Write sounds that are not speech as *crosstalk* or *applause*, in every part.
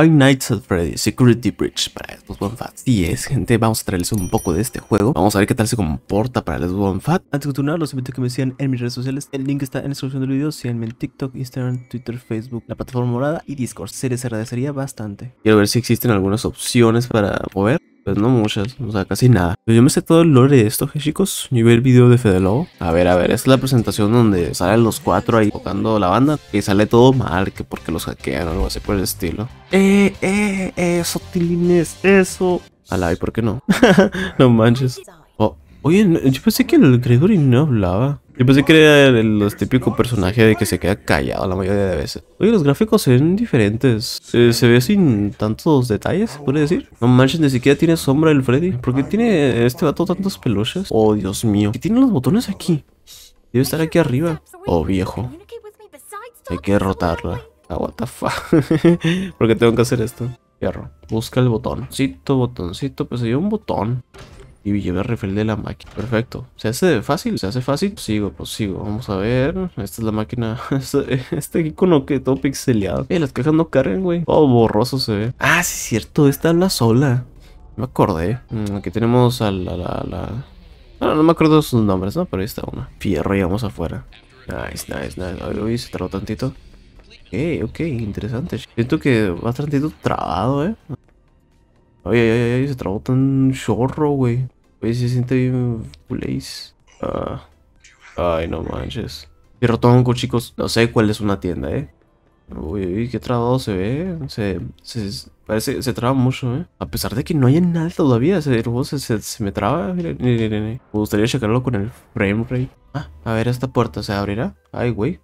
Five Nights at Freddy, Security Breach para Xbox One Fat. es, gente, vamos a traerles un poco de este juego. Vamos a ver qué tal se comporta para el Xbox Fat. Antes de continuar, los invito a que me sigan en mis redes sociales. El link está en la descripción del video. Síganme en TikTok, Instagram, Twitter, Facebook, la plataforma morada y Discord. Se les agradecería bastante. Quiero ver si existen algunas opciones para mover. Pues no muchas, o sea, casi nada. Pero yo me sé todo el lore de esto, ¿eh, chicos. ¿Y ver el video de Fede Lobo. A ver, a ver, es la presentación donde salen los cuatro ahí tocando la banda. Y sale todo mal, que porque los hackean o algo así por el estilo. Eh, eh, eh eso, Tilines, eso. la ¿y por qué no? *laughs* no manches. Oye, yo pensé que el Gregory no hablaba. Yo pensé que era el, típico personaje de que se queda callado la mayoría de veces. Oye, los gráficos son diferentes. Eh, se ve sin tantos detalles, ¿se puede decir. No manches, ni siquiera tiene sombra el Freddy. ¿Por qué tiene este vato tantos peluches? Oh, Dios mío. ¿Qué tiene los botones aquí? Debe estar aquí arriba. Oh, viejo. Hay que derrotarla. Ah, what the fuck. *laughs* ¿Por qué tengo que hacer esto? Fierro. Busca el botón. Botoncito, botoncito. Pues hay un botón. Y lleva refil de la máquina. Perfecto. ¿Se hace fácil? ¿Se hace fácil? Pues sigo, pues sigo. Vamos a ver. Esta es la máquina. *laughs* Este, este, icono que todo pixeleado. Eh, las cajas no cargan, güey. Todo borroso se ve. Ah, sí es cierto. Esta la sola. Me acordé. Mm, aquí tenemos a la... la, la... no me acuerdo de sus nombres, ¿no? Pero ahí está una. Fierro y vamos afuera. Nice, nice, nice. Uy, se tardó tantito. Eh, ok, interesante. Siento que va tantito trabado, ¿eh? Ay, ay, ay, se trabó tan chorro, güey. Güey, se siente bien ah, Ay, no manches. Y rotongo, chicos. No sé cuál es una tienda, eh. Uy, uy, qué trabado se ve. Se, se, parece, se traba mucho, ¿eh? A pesar de que no en nada todavía, se, se, me traba. me gustaría checarlo con el frame rate. Ah, a ver, esta puerta se abrirá. Ay, güey.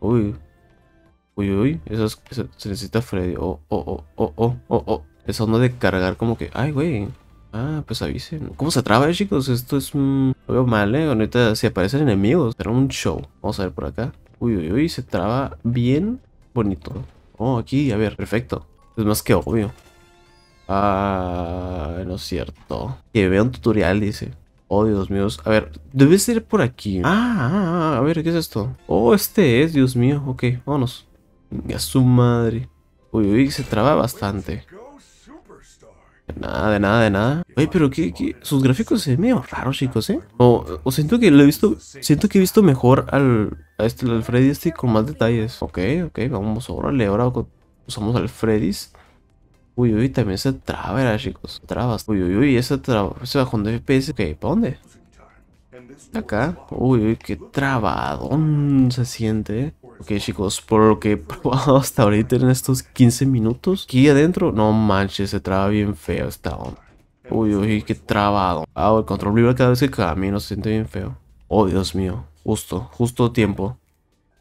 Uy. Uy, uy, eso, es, se necesita Freddy. Oh, oh, oh, oh, oh, oh, oh. Esa onda de cargar como que, ay, güey. Ah, pues avisen. ¿Cómo se traba, eh, chicos? Esto es... un... lo veo mal, ¿eh? Ahorita si aparecen enemigos. Era un show. Vamos a ver por acá. Uy, uy, uy. Se traba bien bonito. Oh, aquí. A ver, perfecto. Es más que obvio. Ah, no es cierto. Que vea un tutorial, dice. Oh, Dios mío. A ver, debe ser por aquí. Ah, ah, ah, a ver, ¿qué es esto? Oh, este es, Dios mío. Ok, vámonos. ya su madre. Uy, uy, se traba bastante. Nada, de nada, de nada. Oye, pero que sus gráficos se ven medio raros, chicos, ¿eh? O, siento que lo he visto, siento que he visto mejor al, este, al Freddy este con más detalles. Ok, ok, vamos, órale, ahora usamos al Freddy's. Uy, uy, también se traba, era, chicos. Trabas. Uy, uy, uy, ese, traba, ese bajón de FPS. Ok, ¿para dónde? Acá. Uy, uy, qué trabadón se siente. Ok chicos, por lo que he *laughs* probado hasta ahorita en estos 15 minutos, aquí adentro, no manches, se traba bien feo esta onda. Uy, uy, qué trabado. Ah, el control libre cada vez que camino se siente bien feo. Oh, Dios mío. Justo, justo tiempo.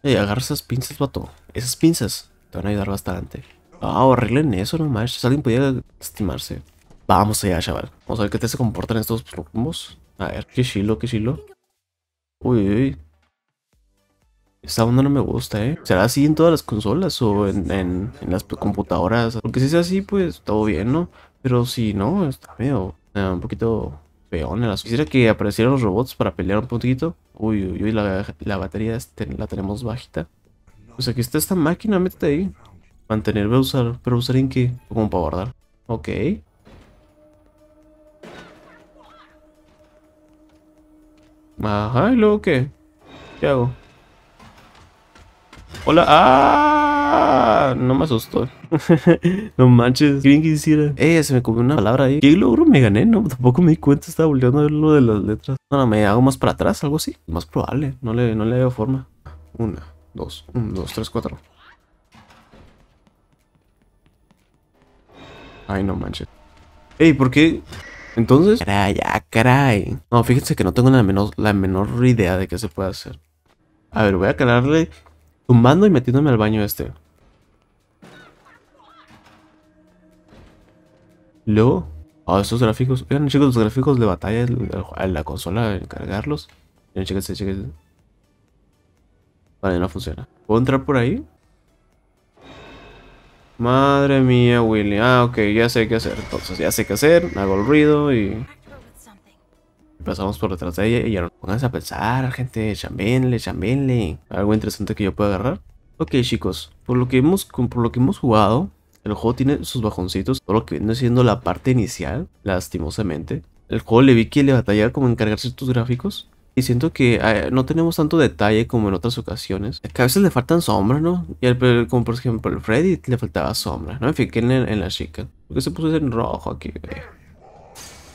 Ey, agarra esas pinzas, vato. Esas pinzas te van a ayudar bastante. Ah, oh, arreglen eso, no manches. Alguien podía estimarse Vamos allá, chaval. Vamos a ver qué te se comportan estos rumbos A ver, qué chilo, qué chilo. Uy, uy, esta onda no me gusta, ¿eh? ¿Será así en todas las consolas o en, las computadoras? Porque si es así, pues todo bien, ¿no? Pero si no, está medio... un poquito peón. Quisiera que aparecieran los robots para pelear un poquito. Uy, uy, uy, la, batería la tenemos bajita. Pues aquí está esta máquina, métete ahí. Mantener, a usar. ¿Pero usar en qué? Como para guardar. Ok. Ajá, ¿y luego qué? ¿Qué hago? Hola. ¡Ah! No me asustó. *laughs* no manches. ¿Qué que hiciera? Eh, se me comió una palabra ahí. ¿Qué logro me gané? No, tampoco me di cuenta. Estaba volviendo a ver lo de las letras. No, me hago más para atrás, algo así. Más probable. No le, no le veo forma. Una, dos, un, dos, tres, cuatro. Ay, no manches. Ey, ¿por qué? Entonces. Caray, ah, caray. No, fíjense que no tengo la menor, la menor idea de qué se puede hacer. A ver, voy a calarle Tumbando y metiéndome al baño este. Luego, Ah, estos gráficos. Vean chicos, los gráficos de batalla en la consola, cargarlos. Miren, este, este. Vale, no funciona. ¿Puedo entrar por ahí? Madre mía, Willy. Ah, ok, ya sé qué hacer. Entonces, ya sé qué hacer. Hago el ruido y pasamos por detrás de ella y ya no pónganse a pensar, gente, le chambenle. Algo interesante que yo pueda agarrar. Ok, chicos, por lo que hemos, por lo que hemos jugado, el juego tiene sus bajoncitos, por lo que viene siendo la parte inicial, lastimosamente. El juego le vi que le batallaba como encargarse tus gráficos. Y siento que ah, no tenemos tanto detalle como en otras ocasiones. Es que a veces le faltan sombras, ¿no? Y como por ejemplo el Freddy le faltaba sombra. No me fijé en, en la chica. porque se puso en rojo aquí?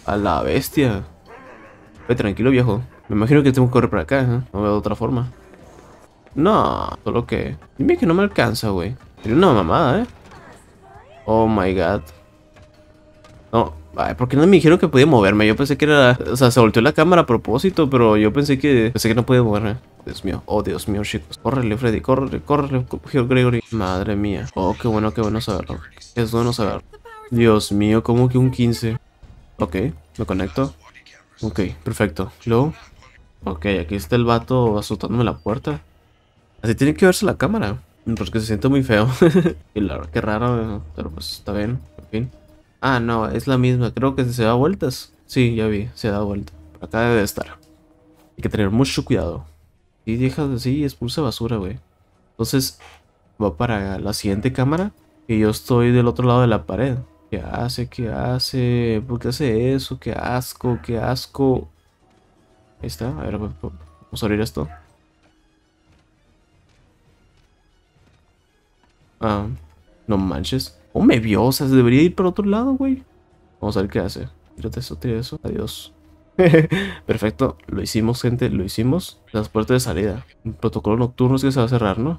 A la bestia. Ve tranquilo, viejo. Me imagino que tengo que correr para acá, ¿eh? No veo otra forma. No, solo que... Dime que no me alcanza, güey. Tiene una mamada, ¿eh? Oh my god. No, Ay, ¿por qué no me dijeron que podía moverme? Yo pensé que era... O sea, se volteó la cámara a propósito, pero yo pensé que... Pensé que no podía moverme. Dios mío. Oh, Dios mío, chicos. Córrele, Freddy. Córrele, córrele, Gregory. Madre mía. Oh, qué bueno, qué bueno saberlo. Es bueno saberlo. Dios mío, Cómo que un 15. Ok, me conecto. Ok, perfecto. Ok, aquí está el vato azotándome la puerta. Así tiene que verse la cámara. Porque se siente muy feo. *laughs* y la verdad raro, pero pues está bien. En fin. Ah, no, es la misma. Creo que se da vueltas. Sí, ya vi, se da vuelta. acá debe estar. Hay que tener mucho cuidado. Y deja así expulsa basura, güey. Entonces, va para la siguiente cámara. Y yo estoy del otro lado de la pared. ¿Qué hace? ¿Qué hace? ¿Por qué hace eso? ¡Qué asco! ¡Qué asco! Ahí está. A ver, vamos a abrir esto. Ah, no manches. Oh, me vio. O ¿se debería ir para otro lado, güey. Vamos a ver qué hace. Tírate eso, tírate eso. Adiós. *laughs* Perfecto. Lo hicimos, gente. Lo hicimos. Las puertas de salida. protocolo nocturno es que se va a cerrar, ¿no?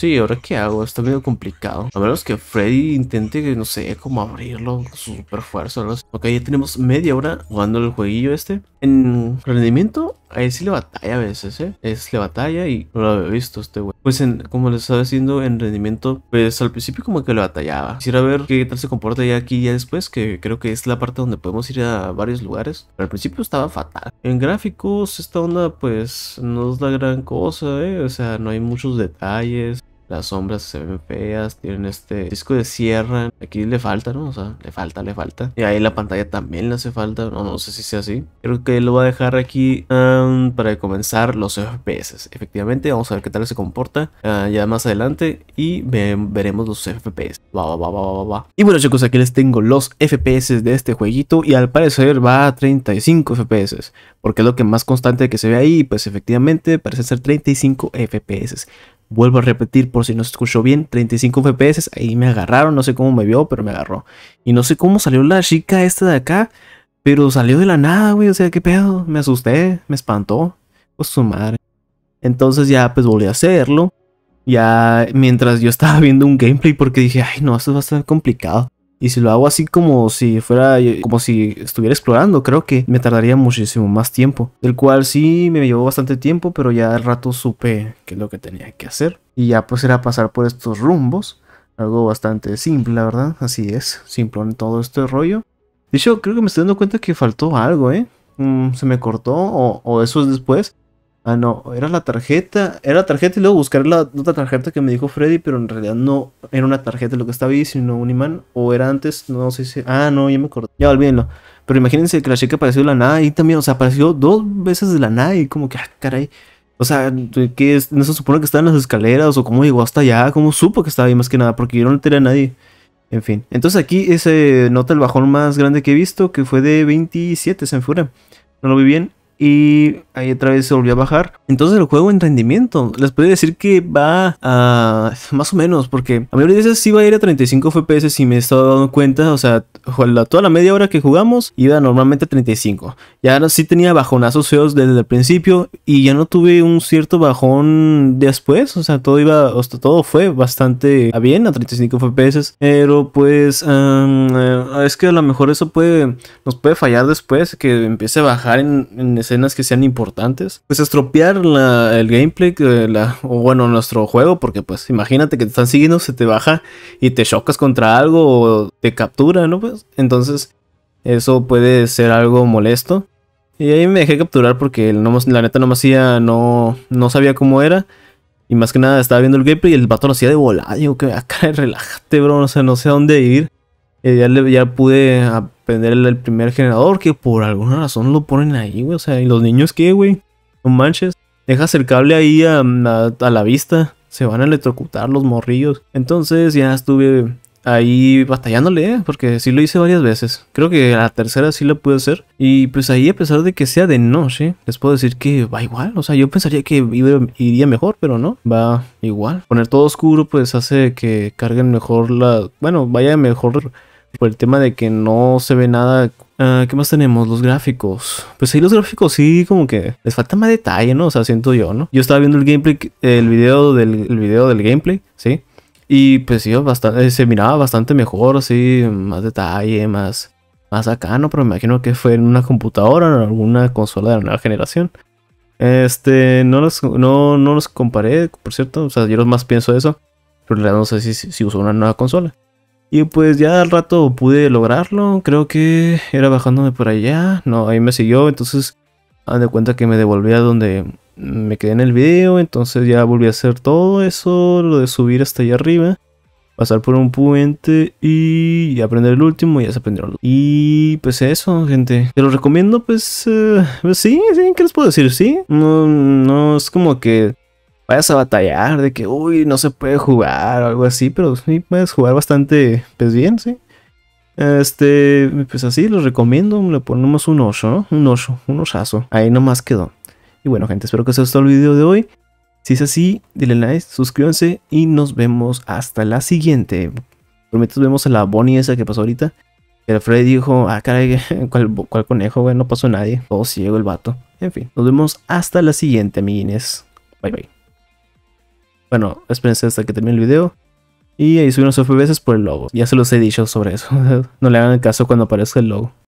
Sí, ahora qué hago, está medio complicado. A menos que Freddy intente, no sé, como abrirlo con su super fuerza Ok, ya tenemos media hora jugando el jueguillo este. En rendimiento, ahí sí le batalla a veces, ¿eh? Es le batalla y no lo había visto este güey. Pues en, como les estaba diciendo, en rendimiento, pues al principio como que le batallaba. Quisiera ver qué tal se comporta ya aquí y ya después, que creo que es la parte donde podemos ir a varios lugares. Pero al principio estaba fatal. En gráficos, esta onda pues no es la gran cosa, ¿eh? O sea, no hay muchos detalles. Las sombras se ven feas, tienen este disco de sierra. Aquí le falta, ¿no? O sea, le falta, le falta. Y ahí la pantalla también le hace falta. No, no sé si sea así. Creo que lo voy a dejar aquí um, para comenzar los FPS. Efectivamente, vamos a ver qué tal se comporta ah, ya más adelante. Y veremos los FPS. Va, va, va, va, va, va. Y bueno, chicos, aquí les tengo los FPS de este jueguito. Y al parecer va a 35 FPS. Porque es lo que más constante que se ve ahí. Pues efectivamente parece ser 35 FPS. Vuelvo a repetir por si no se escuchó bien, 35 FPS, ahí me agarraron, no sé cómo me vio, pero me agarró. Y no sé cómo salió la chica esta de acá, pero salió de la nada, güey, o sea, qué pedo, me asusté, me espantó, pues su madre. Entonces ya pues volví a hacerlo, ya mientras yo estaba viendo un gameplay porque dije, ay no, esto va a estar complicado. Y si lo hago así como si fuera, como si estuviera explorando, creo que me tardaría muchísimo más tiempo. El cual sí me llevó bastante tiempo, pero ya al rato supe qué es lo que tenía que hacer. Y ya pues era pasar por estos rumbos. Algo bastante simple, la verdad. Así es, simple en todo este rollo. De hecho, creo que me estoy dando cuenta que faltó algo, ¿eh? Mm, se me cortó o eso es después. Ah, no, era la tarjeta. Era la tarjeta y luego buscar la otra tarjeta que me dijo Freddy, pero en realidad no era una tarjeta lo que estaba ahí, sino un imán. O era antes, no sé si. Ah, no, ya me acordé. Ya olvídenlo. Pero imagínense que la chica apareció de la nada y también, o sea, apareció dos veces de la nada y como que, ah, caray. O sea, que ¿No se supone que estaba en las escaleras? ¿O cómo llegó hasta allá? ¿Cómo supo que estaba ahí más que nada? Porque yo no le a nadie. En fin. Entonces aquí ese nota el bajón más grande que he visto, que fue de 27, se No lo vi bien. Y ahí otra vez se volvió a bajar. Entonces el juego en rendimiento, les puedo decir que va a más o menos, porque a mí veces sí va a ir a 35 FPS Y me he estado dando cuenta, o sea, toda la media hora que jugamos iba normalmente a 35. Ya sí tenía bajonazos feos desde el principio y ya no tuve un cierto bajón después, o sea, todo iba, o sea, todo fue bastante bien a 35 FPS, pero pues eh, es que a lo mejor eso puede, nos puede fallar después, que empiece a bajar en escenas que sean importantes, pues estropear el gameplay, la, o bueno, nuestro juego, porque pues imagínate que te están siguiendo, se te baja y te chocas contra algo o te captura, ¿no? Pues entonces eso puede ser algo molesto. Y ahí me dejé capturar porque la neta no no, no sabía cómo era. Y más que nada estaba viendo el gameplay y el vato lo hacía de volar Digo, que acá ah, relájate, bro, no sé, no sé a dónde ir. Eh, ya, ya pude aprender el, primer generador que por alguna razón lo ponen ahí, güey. O sea, ¿y los niños qué, güey? No manches dejas el cable ahí a, la vista, se van a electrocutar los morrillos. Entonces ya estuve ahí batallándole, eh, porque sí lo hice varias veces. Creo que la tercera sí la pude hacer. Y pues ahí, a pesar de que sea de noche, les puedo decir que va igual. O sea, yo pensaría que iría mejor, pero no, va igual. Poner todo oscuro, pues hace que carguen mejor la. Bueno, vaya mejor por el tema de que no se ve nada Ah, ¿Qué más tenemos? Los gráficos. Pues sí, los gráficos sí, como que les falta más detalle, ¿no? O sea, siento yo, ¿no? Yo estaba viendo el gameplay, el video del, video del gameplay, ¿sí? Y pues sí, bastante, eh, se miraba bastante mejor, así, más detalle, más, más acá, ¿no? Pero me imagino que fue en una computadora o en alguna consola de la nueva generación. Este, no los, no, no los comparé, por cierto. O sea, yo los más pienso eso. Pero realidad no sé si, si usó una nueva consola. Y pues ya al rato pude lograrlo, creo que era bajándome por allá, no, ahí me siguió, entonces me de cuenta que me devolví a donde me quedé en el video, entonces ya volví a hacer todo eso, lo de subir hasta allá arriba, pasar por un puente y aprender el último, y ya se aprendió. Y pues eso, gente, te lo recomiendo, pues, eh, pues sí, sí, ¿qué les puedo decir? Sí, no, no es como que vayas a batallar, de que, uy, no se puede jugar o algo así, pero sí puedes jugar bastante, pues bien, sí. Este, pues así, los recomiendo, le ponemos un oso, ¿no? Un oso, un osazo. Ahí nomás quedó. Y bueno, gente, espero que os haya gustado el video de hoy. Si es así, denle like, suscríbanse y nos vemos hasta la siguiente. Prometo vemos a la Bonnie esa que pasó ahorita. El Freddy dijo, ah, caray, *laughs* ¿cuál, conejo, güey? No pasó nadie. Todo ciego el vato. En fin, nos vemos hasta la siguiente, amiguines. Bye, bye. Bueno, espérense hasta que termine el video. Y ahí subí unos veces por el logo. Ya se los he dicho sobre eso. *laughs* no le hagan caso cuando aparezca el logo.